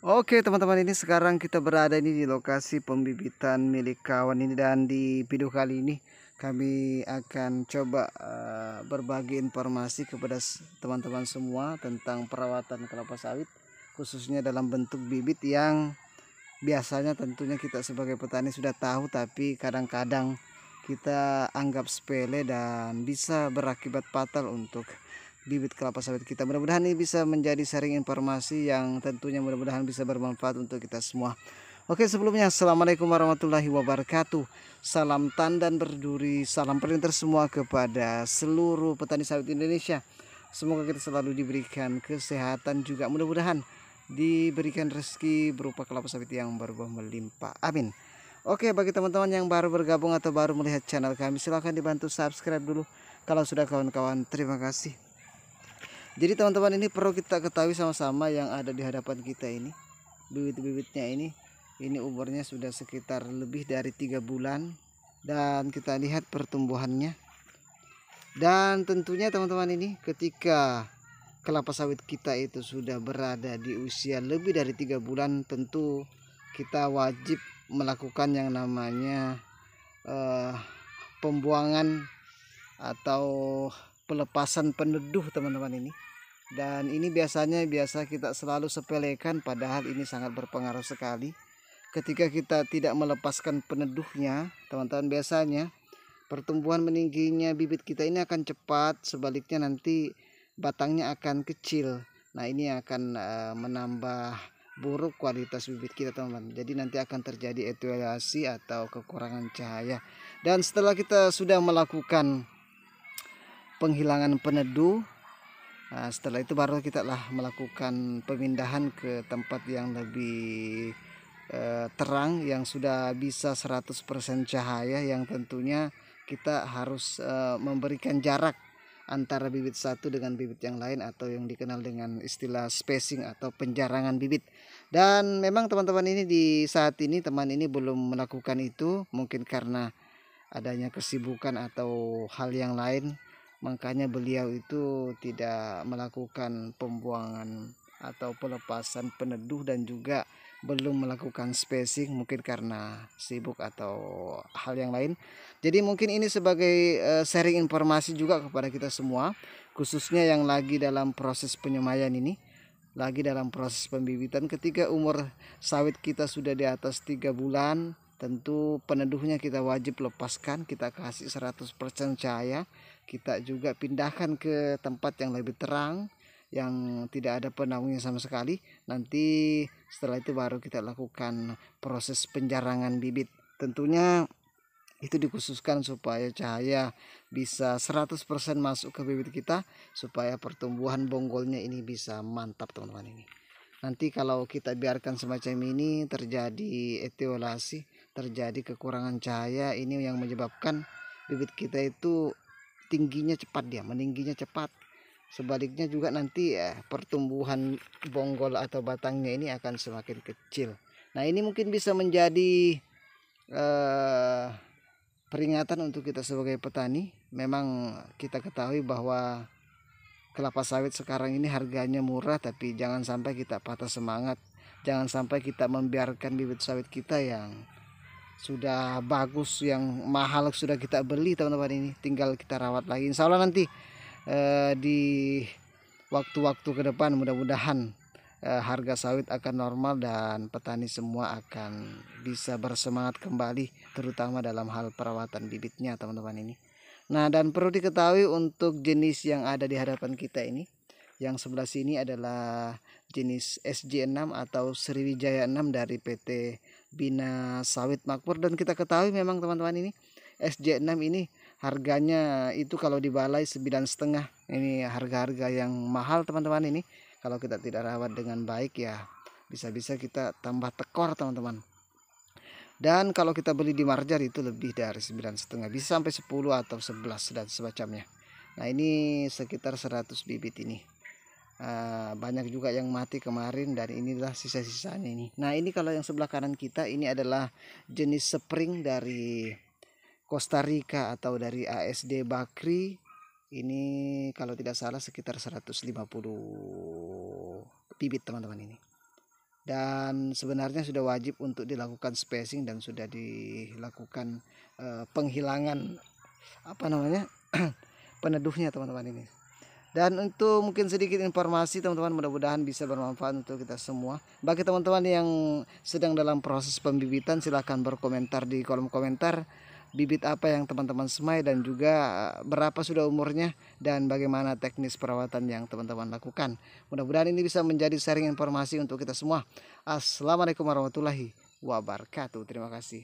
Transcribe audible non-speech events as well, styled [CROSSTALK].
Oke teman-teman ini sekarang kita berada ini di lokasi pembibitan milik kawan ini dan di video kali ini kami akan coba uh, berbagi informasi kepada teman-teman semua tentang perawatan kelapa sawit khususnya dalam bentuk bibit yang biasanya tentunya kita sebagai petani sudah tahu tapi kadang-kadang kita anggap sepele dan bisa berakibat fatal untuk bibit kelapa sawit kita. Mudah-mudahan ini bisa menjadi sharing informasi yang tentunya mudah-mudahan bisa bermanfaat untuk kita semua. Oke sebelumnya Assalamualaikum warahmatullahi wabarakatuh Salam tandan berduri Salam perintah semua kepada seluruh petani sawit Indonesia Semoga kita selalu diberikan kesehatan juga Mudah-mudahan diberikan rezeki berupa kelapa sawit yang berbuah melimpah Amin Oke bagi teman-teman yang baru bergabung atau baru melihat channel kami Silahkan dibantu subscribe dulu Kalau sudah kawan-kawan terima kasih jadi teman-teman ini perlu kita ketahui sama-sama yang ada di hadapan kita ini. Bibit-bibitnya ini ini umurnya sudah sekitar lebih dari 3 bulan dan kita lihat pertumbuhannya. Dan tentunya teman-teman ini ketika kelapa sawit kita itu sudah berada di usia lebih dari 3 bulan tentu kita wajib melakukan yang namanya uh, pembuangan atau pelepasan peneduh teman-teman ini dan ini biasanya biasa kita selalu sepelekan padahal ini sangat berpengaruh sekali ketika kita tidak melepaskan peneduhnya teman-teman biasanya pertumbuhan meningginya bibit kita ini akan cepat sebaliknya nanti batangnya akan kecil nah ini akan eh, menambah buruk kualitas bibit kita teman-teman jadi nanti akan terjadi etiolasi atau kekurangan cahaya dan setelah kita sudah melakukan penghilangan peneduh Nah, setelah itu baru kita lah melakukan pemindahan ke tempat yang lebih eh, terang yang sudah bisa 100% cahaya yang tentunya kita harus eh, memberikan jarak antara bibit satu dengan bibit yang lain atau yang dikenal dengan istilah spacing atau penjarangan bibit. Dan memang teman-teman ini di saat ini teman ini belum melakukan itu mungkin karena adanya kesibukan atau hal yang lain makanya beliau itu tidak melakukan pembuangan atau pelepasan peneduh dan juga belum melakukan spacing mungkin karena sibuk atau hal yang lain. Jadi mungkin ini sebagai eh, sharing informasi juga kepada kita semua khususnya yang lagi dalam proses penyemayan ini lagi dalam proses pembibitan ketika umur sawit kita sudah di atas 3 bulan tentu peneduhnya kita wajib lepaskan kita kasih 100% cahaya kita juga pindahkan ke tempat yang lebih terang yang tidak ada penaungnya sama sekali nanti setelah itu baru kita lakukan proses penjarangan bibit tentunya itu dikhususkan supaya cahaya bisa 100% masuk ke bibit kita supaya pertumbuhan bonggolnya ini bisa mantap teman-teman ini nanti kalau kita biarkan semacam ini terjadi etiolasi terjadi kekurangan cahaya ini yang menyebabkan bibit kita itu tingginya cepat dia meningginya cepat sebaliknya juga nanti ya pertumbuhan bonggol atau batangnya ini akan semakin kecil nah ini mungkin bisa menjadi eh, peringatan untuk kita sebagai petani memang kita ketahui bahwa kelapa sawit sekarang ini harganya murah tapi jangan sampai kita patah semangat jangan sampai kita membiarkan bibit sawit kita yang sudah bagus yang mahal sudah kita beli teman-teman ini tinggal kita rawat lagi insya Allah nanti eh, di waktu-waktu ke depan mudah-mudahan eh, harga sawit akan normal dan petani semua akan bisa bersemangat kembali terutama dalam hal perawatan bibitnya teman-teman ini nah dan perlu diketahui untuk jenis yang ada di hadapan kita ini yang sebelah sini adalah jenis SJ6 atau Sriwijaya 6 dari PT Bina Sawit Makmur dan kita ketahui memang teman-teman ini SJ6 ini harganya itu kalau dibalai balai sembilan setengah ini harga-harga yang mahal teman-teman ini kalau kita tidak rawat dengan baik ya bisa-bisa kita tambah tekor teman-teman dan kalau kita beli di marjar itu lebih dari sembilan setengah bisa sampai 10 atau 11 dan semacamnya nah ini sekitar 100 bibit ini Ah, banyak juga yang mati kemarin dan inilah sisa-sisanya ini nah ini kalau yang sebelah kanan kita ini adalah jenis spring dari Costa Rica atau dari ASD Bakri ini kalau tidak salah sekitar 150 bibit teman-teman ini dan sebenarnya sudah wajib untuk dilakukan spacing dan sudah dilakukan eh, penghilangan apa namanya [CLEARS THROAT] peneduhnya teman-teman ini dan untuk mungkin sedikit informasi teman-teman mudah-mudahan bisa bermanfaat untuk kita semua. Bagi teman-teman yang sedang dalam proses pembibitan silahkan berkomentar di kolom komentar bibit apa yang teman-teman semai dan juga eh, berapa sudah umurnya dan bagaimana teknis perawatan yang teman-teman lakukan. Mudah-mudahan ini bisa menjadi sharing informasi untuk kita semua. Assalamualaikum warahmatullahi wabarakatuh. Terima kasih.